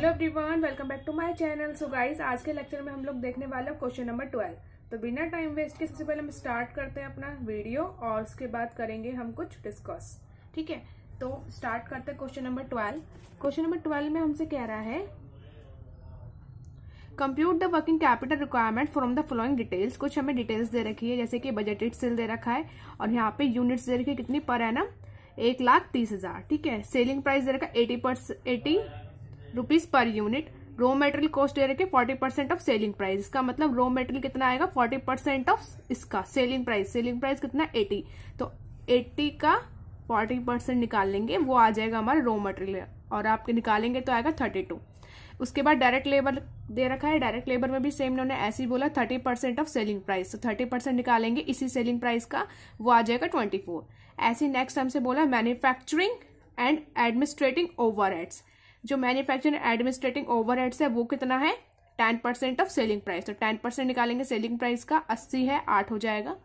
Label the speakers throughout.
Speaker 1: hello everyone welcome back to my channel so guys आज के lecture में हम लोग देखने वाले क्वेश्चन नंबर ट्वेल्व तो बिना टाइम वेस्ट के सबसे पहले हम स्टार्ट करते हैं अपना वीडियो और उसके बाद करेंगे हम कुछ डिस्कस ठीक है तो स्टार्ट करते हैं question number twelve question number twelve में हमसे कह रहा है compute the working capital requirement from the following details कुछ हमें डिटेल्स दे रखी है जैसे कि बजटेड सेल दे रखा है और यहाँ पे यूनिट्स दे रखी है कितनी पर है ना एक लाख तीस हजार ठीक है सेलिंग प्राइस दे रखा है eighty percent eighty rupees per unit raw material cost दे रखे forty percent of selling price इसका मतलब रॉ मेटेरियल कितना आएगा फोर्टी परसेंट ऑफ इसका सेलिंग प्राइस सेलिंग प्राइस कितना एटी तो एट्टी का फोर्टी परसेंट निकाल लेंगे वो आ जाएगा हमारा रॉ मटेरियल और आपके निकालेंगे तो आएगा थर्टी टू उसके बाद डायरेक्ट लेबर दे रखा है डायरेक्ट लेबर में भी सेम उन्होंने ऐसे ही बोला thirty percent of selling price तो थर्टी परसेंट निकालेंगे इसी सेलिंग प्राइस का वो आ जाएगा ट्वेंटी फोर ऐसे नेक्स्ट हमसे बोला मैन्युफैक्चरिंग एंड एडमिनिस्ट्रेटिंग ओवरहेड्स जो मैन्युफैक्चरिंग एडमिनिस्ट्रेटिंग ओवरहेड्स है वो कितना है ten percent of selling price तो टेन परसेंट निकालेंगे सेलिंग प्राइस का अस्सी है आठ हो जाएगा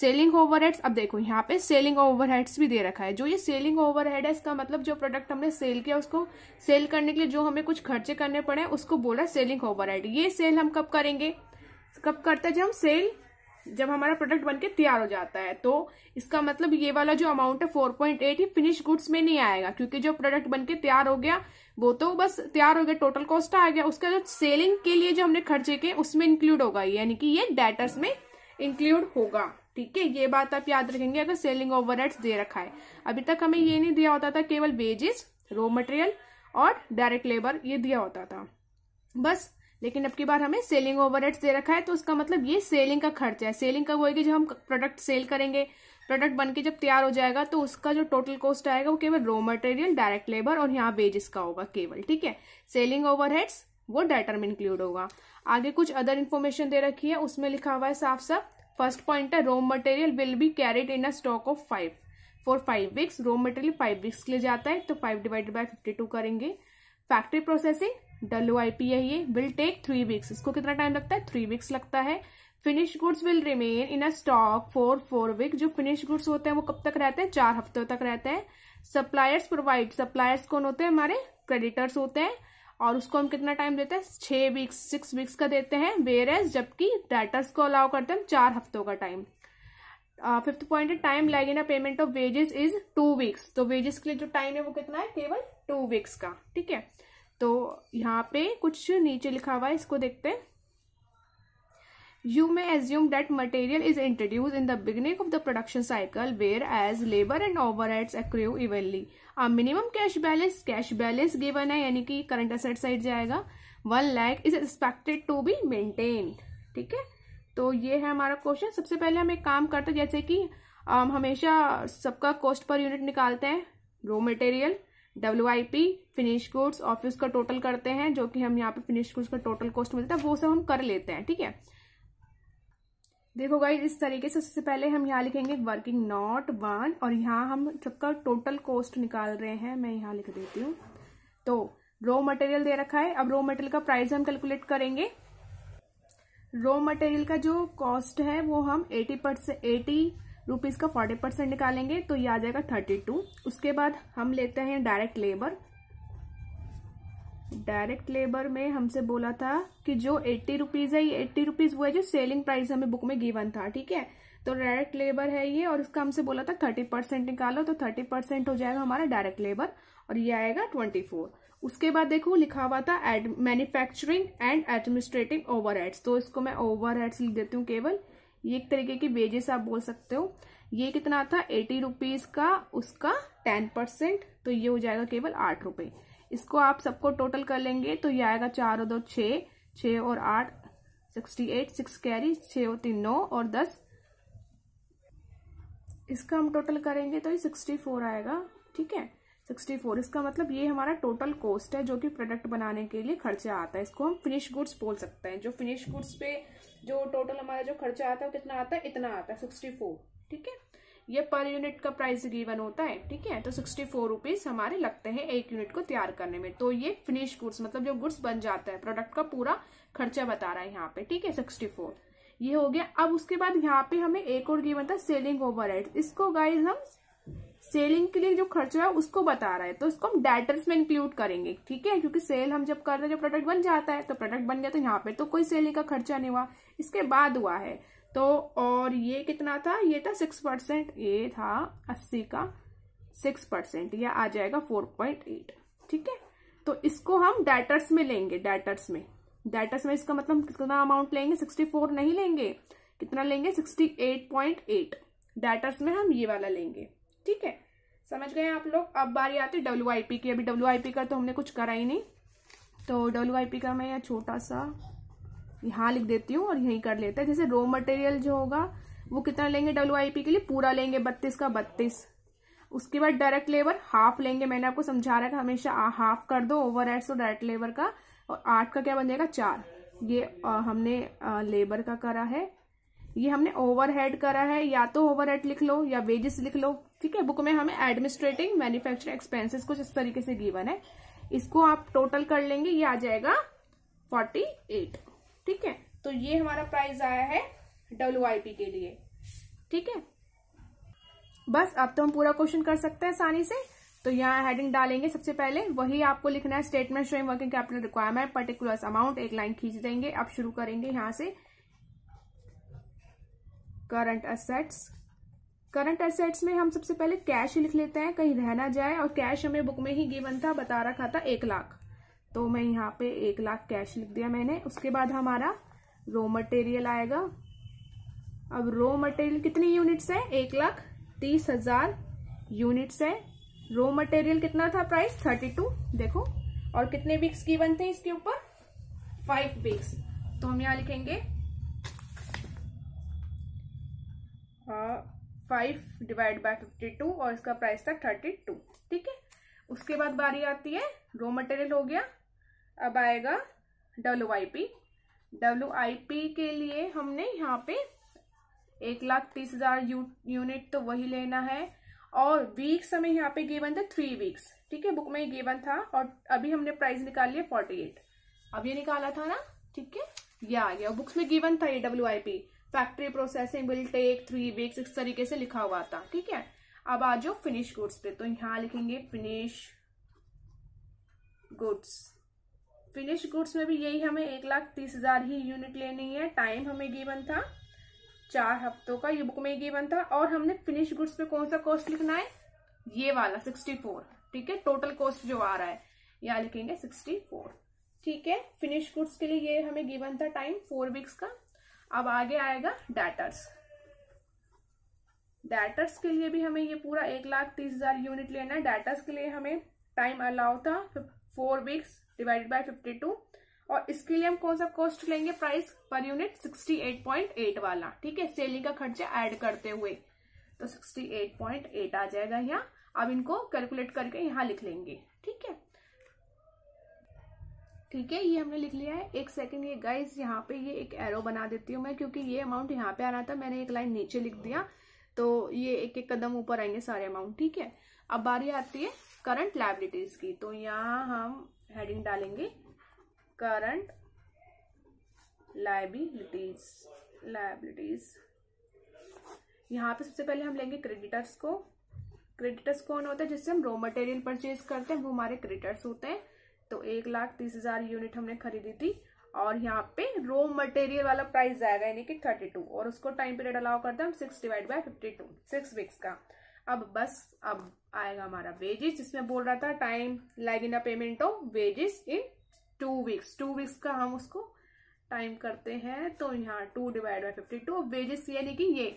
Speaker 1: सेलिंग ओवरहेड्स अब देखो यहाँ पे सेलिंग ओवरहेड्स भी दे रखा है जो ये सेलिंग ओवरहेड है इसका मतलब जो प्रोडक्ट हमने सेल किया उसको सेल करने के लिए जो हमें कुछ खर्चे करने पड़े उसको बोला सेलिंग ओवरहेड ये सेल हम कब करेंगे कब करते हैं जब हम सेल जब हमारा प्रोडक्ट बनके तैयार हो जाता है तो इसका मतलब ये वाला जो अमाउंट है फोर पॉइंट एट ही फिनिश गुड्स में नहीं आएगा क्योंकि जो प्रोडक्ट बनके तैयार हो गया वो तो बस तैयार हो गया टोटल कॉस्ट आ गया उसका जो सेलिंग के लिए जो हमने खर्चे किए उसमें इंक्लूड होगा यानी कि ये डेटर्स में इंक्लूड होगा ठीक है ये बात आप याद रखेंगे अगर सेलिंग ओवर दे रखा है अभी तक हमें ये नहीं दिया होता था केवल वेजेस रॉ मटेरियल और डायरेक्ट लेबर ये दिया होता था बस लेकिन अब की बार हमें सेलिंग ओवरहेड्स दे रखा है तो उसका मतलब ये सेलिंग का खर्चा है सेलिंग का है कि जब हम प्रोडक्ट सेल करेंगे प्रोडक्ट बनके जब तैयार हो जाएगा तो उसका जो टोटल कॉस्ट आएगा वो केवल रॉ मटेरियल डायरेक्ट लेबर और यहाँ वेजेस का होगा केवल ठीक है सेलिंग ओवरहेड्स वो डाइटर में इंक्लूड होगा आगे कुछ अदर इन्फॉर्मेशन दे रखी है उसमें लिखा हुआ है साफ साफ फर्स्ट पॉइंट है raw material will be carried in a stock of five for five weeks raw material five weeks के लिए जाता है तो five divided by fifty two करेंगे फैक्ट्री प्रोसेसिंग डब्ल्यू आई है ये विल टेक थ्री वीक्स इसको कितना टाइम लगता है थ्री वीक्स लगता है finish goods will remain in a stock for four week जो फिनिश गुड्स होते हैं वो कब तक रहते हैं चार हफ्तों तक रहते हैं सप्लायर्स प्रोवाइड सप्लायर्स कौन होते हैं हमारे क्रेडिटर्स होते हैं और उसको हम कितना टाइम देते हैं छह वीक्स सिक्स वीक्स का देते हैं एज जबकि डेटर्स को अलाउ करते हैं चार हफ्तों का time fifth point time lag in payment of wages is two weeks तो वेजेस के लिए जो टाइम है वो कितना है केवल टू वीक्स का ठीक है तो यहाँ पे कुछ नीचे लिखा हुआ है इसको देखते हैं you may assume that material is introduced in the beginning of the production cycle whereas labour and overheads accrue evenly minimum cash balance cash balance given है यानी कि करंट असेट साइड जाएगा one lakh is expected to be maintain ठीक है तो ये है हमारा क्वेश्चन सबसे पहले हम एक काम करते जैसे कि हम हमेशा सबका कॉस्ट पर यूनिट निकालते हैं raw material W I P finish goods और फिर उसका टोटल करते हैं जो कि हम यहाँ पे फिनिश गुड्स का टोटल कॉस्ट मिलता है वो सब हम कर लेते हैं ठीक है देखो गाइज इस तरीके से सबसे पहले हम यहाँ लिखेंगे वर्किंग नॉट वन और यहाँ हम सबका टोटल कॉस्ट निकाल रहे हैं मैं यहाँ लिख देती हूँ तो रॉ मटेरियल दे रखा है अब रो मटेरियल का प्राइस हम कैलकुलेट करेंगे रॉ मटेरियल का जो कॉस्ट है वो हम एटी परसेंट एटी रुपीज़ का फोर्टी परसेंट निकालेंगे तो ये आ जाएगा थर्टी टू उसके बाद हम लेते हैं डायरेक्ट लेबर डायरेक्ट लेबर में हमसे बोला था कि जो एट्टी रुपीज़ है ये एट्टी रुपीज़ वो है जो सेलिंग प्राइस हमें बुक में गिवन था ठीक है तो डायरेक्ट लेबर है ये और उसका हमसे बोला था थर्टी परसेंट निकालो तो थर्टी परसेंट हो जाएगा हमारा डायरेक्ट लेबर और ये आएगा ट्वेंटी फोर उसके बाद देखो लिखा हुआ था एड मैन्युफैक्चरिंग एंड एडमिनिस्ट्रेटिव ओवर तो इसको मैं ओवर लिख देती हूँ केवल ये एक तरीके की वेजेस आप बोल सकते हो ये कितना था एटी रुपीज का उसका टेन परसेंट तो ये हो जाएगा केवल आठ रुपए इसको आप सबको टोटल कर लेंगे तो ये आएगा चार और दो छ छ और आठ सिक्सटी एट सिक्स कैरी छ और तीन नौ और दस इसका हम टोटल करेंगे तो ये सिक्सटी फोर आएगा ठीक है सिक्सटी फोर इसका मतलब ये हमारा टोटल कॉस्ट है जो कि प्रोडक्ट बनाने के लिए खर्चा आता है इसको हम फिनिश गुड्स बोल सकते हैं जो फिनिश गुड्स पे जो टोटल हमारा जो खर्चा आता है कितना आता है इतना आता है सिक्सटी फोर ठीक है ये पर यूनिट का प्राइस गिवन होता है ठीक है तो सिक्सटी फोर रुपीज हमारे लगते हैं एक यूनिट को तैयार करने में तो ये फिनिश गुड्स मतलब जो गुड्स बन जाता है प्रोडक्ट का पूरा खर्चा बता रहा है यहाँ पे ठीक है सिक्सटी फोर ये हो गया अब उसके बाद यहाँ पे हमें एक और गिवन था सेलिंग ओवर इसको गाइज हम सेलिंग के लिए जो खर्चा है उसको बता रहा है तो इसको हम डेटर्स में इंक्लूड करेंगे ठीक है क्योंकि सेल हम जब कर रहे हैं जब प्रोडक्ट बन जाता है तो प्रोडक्ट बन गया तो यहाँ पे तो कोई सेलिंग का खर्चा नहीं हुआ इसके बाद हुआ है तो और ये कितना था ये था सिक्स परसेंट ये था अस्सी का सिक्स परसेंट यह आ जाएगा फोर पॉइंट एट ठीक है तो इसको हम डेटर्स में लेंगे डेटर्स में डेटर्स में इसका मतलब कितना अमाउंट लेंगे सिक्सटी फोर नहीं लेंगे कितना लेंगे sixty eight point eight debtors में हम ये वाला लेंगे ठीक है समझ गए आप लोग अब बारी आती है डब्ल्यू की अभी डब्ल्यू का तो हमने कुछ करा ही नहीं तो डब्ल्यू का मैं यह छोटा सा यहाँ लिख देती हूँ और यहीं कर लेते हैं जैसे रॉ मटेरियल जो होगा वो कितना लेंगे डब्ल्यू के लिए पूरा लेंगे बत्तीस का बत्तीस उसके बाद डायरेक्ट लेबर हाफ लेंगे मैंने आपको समझा रहा है हमेशा हाफ कर दो ओवर एड्स और डायरेक्ट लेबर का और आठ का क्या बन जाएगा चार ये आ, हमने आ, लेबर का करा है ये हमने ओवरहेड करा है या तो ओवरहेड लिख लो या वेजेस लिख लो ठीक है बुक में हमें एडमिनिस्ट्रेटिंग मैन्युफैक्चर एक्सपेंसेस कुछ इस तरीके से गिवन है इसको आप टोटल कर लेंगे ये आ जाएगा फोर्टी एट ठीक है तो ये हमारा प्राइस आया है डब्ल्यू के लिए ठीक है बस अब तो हम पूरा क्वेश्चन कर सकते हैं आसानी से तो यहाँ हेडिंग डालेंगे सबसे पहले वही आपको लिखना है statement showing working capital requirement particular amount एक लाइन खींच देंगे अब शुरू करेंगे यहां से करंट असेट्स करंट एसेट्स में हम सबसे पहले कैश लिख लेते हैं कहीं रहना जाए और कैश हमें बुक में ही गिवन था बता रखा था एक लाख तो मैं यहाँ पे एक लाख कैश लिख दिया मैंने उसके बाद हमारा रो मटेरियल आएगा अब रो मटेरियल कितनी यूनिट्स है एक लाख तीस हजार यूनिट्स है रो मटेरियल कितना था प्राइस थर्टी टू देखो और कितने वीक्स गिवन थे इसके ऊपर फाइव वीक्स तो हम यहाँ लिखेंगे five divide by fifty two और इसका प्राइस था थर्टी टू ठीक है उसके बाद बारी आती है रो मटेरियल हो गया अब आएगा W I P W I P के लिए हमने यहाँ पे एक लाख तीस हजार यूनिट तो वही लेना है और वीक्स हमें यहाँ पे गिवन था थ्री वीक्स ठीक है बुक में गिवन था और अभी हमने प्राइस निकाल लिया फोर्टी एट अब ये निकाला था ना ठीक है ये आ गया बुक्स में गिवन था ये W I P factory processing will take three weeks इस तरीके से लिखा हुआ था ठीक है अब आ जाओ फिनिश गुड्स पे तो यहां लिखेंगे फिनिश गुड्स फिनिश गुड्स में भी यही हमें एक लाख तीस हजार ही यूनिट लेनी है टाइम हमें गिवन था चार हफ्तों का ये बुक में गिवन था और हमने फिनिश गुड्स पे कौन सा कॉस्ट लिखना है ये वाला सिक्सटी फोर ठीक है टोटल कॉस्ट जो आ रहा है यहाँ लिखेंगे सिक्सटी फोर ठीक है फिनिश गुड्स के लिए ये हमें गिवन था टाइम फोर वीक्स का अब आगे आएगा डेटर्स डेटर्स के लिए भी हमें ये पूरा एक लाख तीस हजार यूनिट लेना है डेटर्स के लिए हमें टाइम अलाउ था four weeks divided by fifty two और इसके लिए हम कौन सा कॉस्ट लेंगे price per unit sixty eight point eight वाला ठीक है सेलिंग का खर्चा ऐड करते हुए तो सिक्सटी एट पॉइंट एट आ जाएगा यहाँ अब इनको कैलकुलेट करके यहाँ लिख लेंगे ठीक है ठीक है ये हमने लिख लिया है एक सेकंड ये गाइस यहाँ पे ये एक एरो बना देती हूँ मैं क्योंकि ये अमाउंट यहाँ पे आ रहा था मैंने एक लाइन नीचे लिख दिया तो ये एक एक कदम ऊपर आएंगे सारे अमाउंट ठीक है अब बारी आती है करंट लाइबिलिटीज की तो यहाँ हम हेडिंग डालेंगे करंट लाइबिलिटीज लाइबिलिटीज यहाँ पे सबसे पहले हम लेंगे क्रेडिटर्स को क्रेडिटर्स कौन होते हैं जिससे हम रॉ मटेरियल परचेज करते हैं वो हमारे क्रेडिटर्स होते हैं तो एक लाख तीस हजार यूनिट हमने खरीदी थी और यहाँ पे रो मटेरियल वाला प्राइस जाएगा यानी कि थर्टी टू और उसको टाइम पीरियड अलाउ करते हैं हम six divide by fifty two six weeks का अब बस अब आएगा हमारा वेजेस जिसमें बोल रहा था time lag in a payment of wages in two weeks two weeks का हम उसको टाइम करते हैं तो यहाँ two divide by fifty two wages यानी कि ये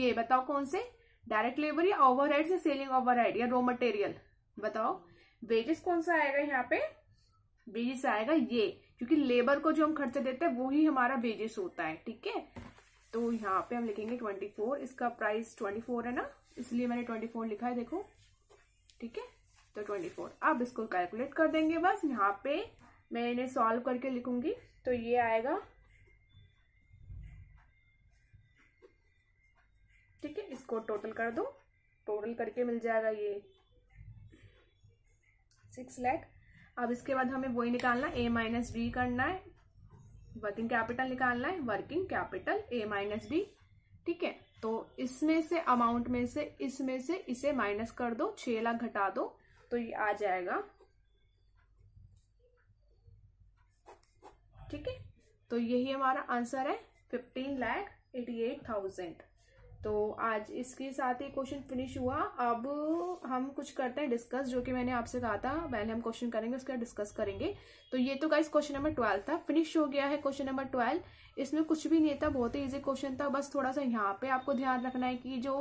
Speaker 1: ये बताओ कौन से डायरेक्ट लेबर या ओवरहेड या सेलिंग ओवरहेड या रो मटेरियल बताओ वेजेस कौन सा आएगा यहाँ पे बेजिस आएगा ये क्योंकि लेबर को जो हम खर्चा देते हैं वो ही हमारा बेजिस होता है ठीक है तो यहाँ पे हम लिखेंगे ट्वेंटी फोर इसका प्राइस ट्वेंटी फोर है ना इसलिए मैंने ट्वेंटी फोर लिखा है देखो ठीक है तो ट्वेंटी फोर अब इसको कैलकुलेट कर देंगे बस यहाँ पे मैं इन्हें सॉल्व करके लिखूंगी तो ये आएगा ठीक है इसको टोटल कर दो टोटल करके मिल जाएगा ये सिक्स लैख अब इसके बाद हमें वही निकालना है ए माइनस बी करना है वर्किंग कैपिटल निकालना है working capital A minus B ठीक है तो इसमें से अमाउंट में से इसमें से इसे माइनस कर दो छह लाख घटा दो तो ये आ जाएगा ठीक है तो यही हमारा आंसर है fifteen lakh eighty eight thousand तो आज इसके साथ ही क्वेश्चन फिनिश हुआ अब हम कुछ करते हैं डिस्कस जो कि मैंने आपसे कहा था पहले हम क्वेश्चन करेंगे उसके बाद डिस्कस करेंगे तो ये तो गाइस क्वेश्चन नंबर ट्वेल्व था फिनिश हो गया है क्वेश्चन नंबर ट्वेल्व इसमें कुछ भी नहीं था बहुत ही इजी क्वेश्चन था बस थोड़ा सा यहाँ पे आपको ध्यान रखना है कि जो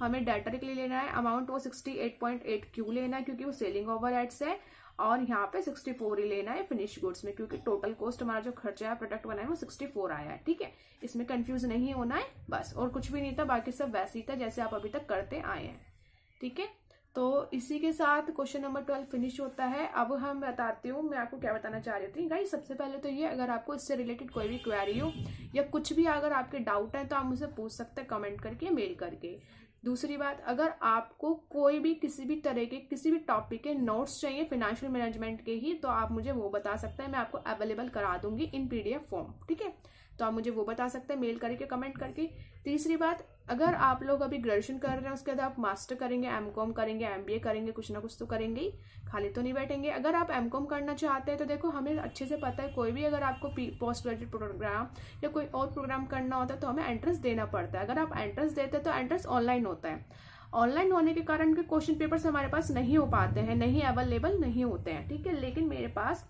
Speaker 1: हमें डेटर के लिए लेना है अमाउंट वो सिक्सटी एट पॉइंट एट क्यू लेना है क्योंकि वो सेलिंग ओवर एड्स है और यहाँ पे 64 ही लेना है फिनिश गुड्स में क्योंकि टोटल कॉस्ट हमारा जो खर्चा है प्रोडक्ट बनाए वो 64 आया है ठीक है इसमें कंफ्यूज नहीं होना है बस और कुछ भी नहीं था बाकी सब वैसे ही था जैसे आप अभी तक करते आए हैं ठीक है तो इसी के साथ क्वेश्चन नंबर ट्वेल्व फिनिश होता है अब हम बताती हूँ मैं आपको क्या बताना चाह रही थी गाई सबसे पहले तो ये अगर आपको इससे रिलेटेड कोई भी क्वेरी हो या कुछ भी अगर आपके डाउट है तो आप मुझसे पूछ सकते हैं कमेंट करके मेल करके दूसरी बात अगर आपको कोई भी किसी भी तरह के किसी भी टॉपिक के नोट्स चाहिए फिनेंशियल मैनेजमेंट के ही तो आप मुझे वो बता सकते हैं मैं आपको अवेलेबल करा दूंगी इन पीडीएफ फॉर्म ठीक है तो आप मुझे वो बता सकते हैं मेल करके कमेंट करके तीसरी बात अगर आप लोग अभी ग्रेजुएशन कर रहे हैं उसके बाद आप मास्टर करेंगे एम कॉम करेंगे एम बी ए करेंगे कुछ ना कुछ तो करेंगे ही खाली तो नहीं बैठेंगे अगर आप एम कॉम करना चाहते हैं तो देखो हमें अच्छे से पता है कोई भी अगर आपको पोस्ट ग्रेजुएट प्रोग्राम या कोई और प्रोग्राम करना होता है तो हमें एंट्रेंस देना पड़ता है अगर आप एंट्रेंस देते हैं तो एंट्रेंस ऑनलाइन होता है ऑनलाइन होने के कारण के क्वेश्चन पेपर्स हमारे पास नहीं हो पाते हैं नहीं अवेलेबल नहीं होते हैं ठीक है लेकिन मेरे पास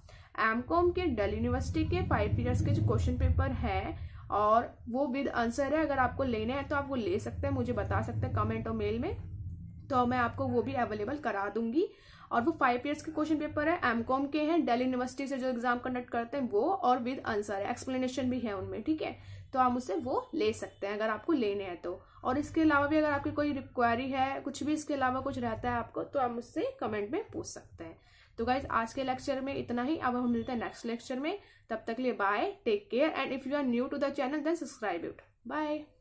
Speaker 1: एमकॉम के डेल यूनिवर्सिटी के फाइव ईयर्स के जो क्वेश्चन पेपर है और वो विद आंसर है अगर आपको लेने हैं तो आप वो ले सकते हैं मुझे बता सकते हैं कमेंट और मेल में तो मैं आपको वो भी अवेलेबल करा दूंगी और वो फाइव ईयर्स के क्वेश्चन पेपर है एम कॉम के हैं डेल यूनिवर्सिटी से जो एग्जाम कंडक्ट करते हैं वो और विद आंसर है एक्सप्लेनेशन भी है उनमें ठीक है तो आप उसे वो ले सकते हैं अगर आपको लेने हैं तो और इसके अलावा भी अगर आपकी कोई रिक्वायरी है कुछ भी इसके अलावा कुछ रहता है आपको तो आप मुझसे कमेंट में पूछ सकते हैं तो गाइज आज के लेक्चर में इतना ही अब हम मिलते हैं नेक्स्ट लेक्चर में तब तक लिए bye take care and if you are new to the channel then subscribe it bye